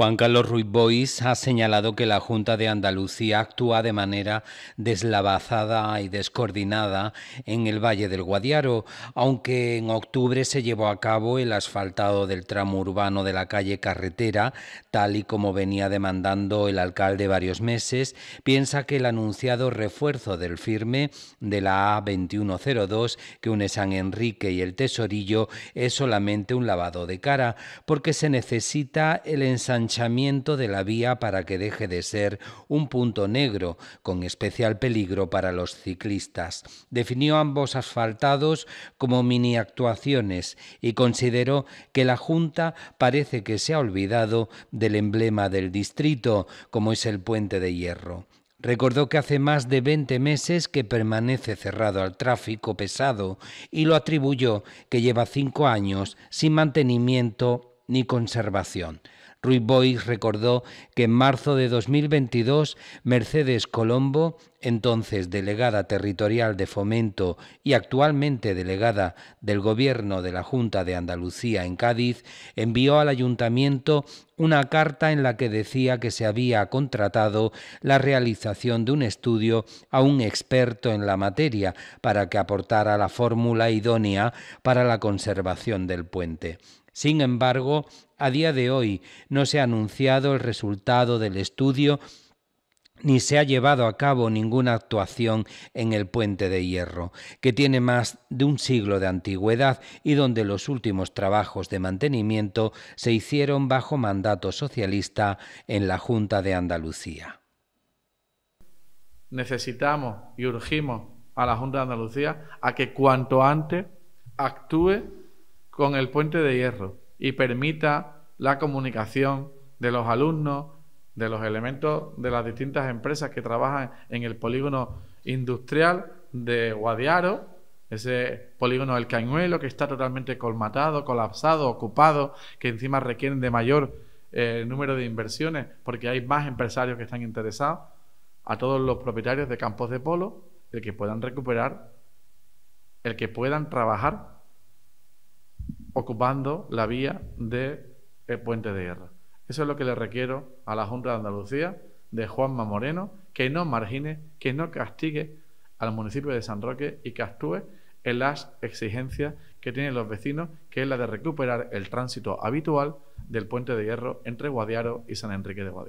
Juan Carlos Ruiz Bois ha señalado que la Junta de Andalucía actúa de manera deslavazada y descoordinada en el Valle del Guadiaro, aunque en octubre se llevó a cabo el asfaltado del tramo urbano de la calle Carretera, tal y como venía demandando el alcalde varios meses, piensa que el anunciado refuerzo del firme de la A2102 que une San Enrique y el Tesorillo es solamente un lavado de cara, porque se necesita el ensanchamiento de la vía para que deje de ser un punto negro, con especial peligro para los ciclistas. Definió ambos asfaltados como mini actuaciones y consideró que la Junta parece que se ha olvidado del emblema del distrito, como es el puente de hierro. Recordó que hace más de 20 meses que permanece cerrado al tráfico pesado y lo atribuyó que lleva cinco años sin mantenimiento ni conservación. Ruiz Boix recordó que en marzo de 2022 Mercedes Colombo, entonces delegada territorial de fomento y actualmente delegada del Gobierno de la Junta de Andalucía en Cádiz, envió al ayuntamiento una carta en la que decía que se había contratado la realización de un estudio a un experto en la materia para que aportara la fórmula idónea para la conservación del puente. Sin embargo, a día de hoy no se ha anunciado el resultado del estudio ni se ha llevado a cabo ninguna actuación en el puente de hierro, que tiene más de un siglo de antigüedad y donde los últimos trabajos de mantenimiento se hicieron bajo mandato socialista en la Junta de Andalucía. Necesitamos y urgimos a la Junta de Andalucía a que cuanto antes actúe con el puente de hierro y permita la comunicación de los alumnos, de los elementos de las distintas empresas que trabajan en el polígono industrial de Guadiaro, ese polígono del Cañuelo que está totalmente colmatado, colapsado, ocupado, que encima requieren de mayor eh, número de inversiones porque hay más empresarios que están interesados, a todos los propietarios de campos de polo, el que puedan recuperar, el que puedan trabajar ocupando la vía de eh, Puente de Guerra. Eso es lo que le requiero a la Junta de Andalucía de Juanma Moreno, que no margine, que no castigue al municipio de San Roque y que actúe en las exigencias que tienen los vecinos, que es la de recuperar el tránsito habitual del puente de hierro entre Guadiaro y San Enrique de Guadiaro.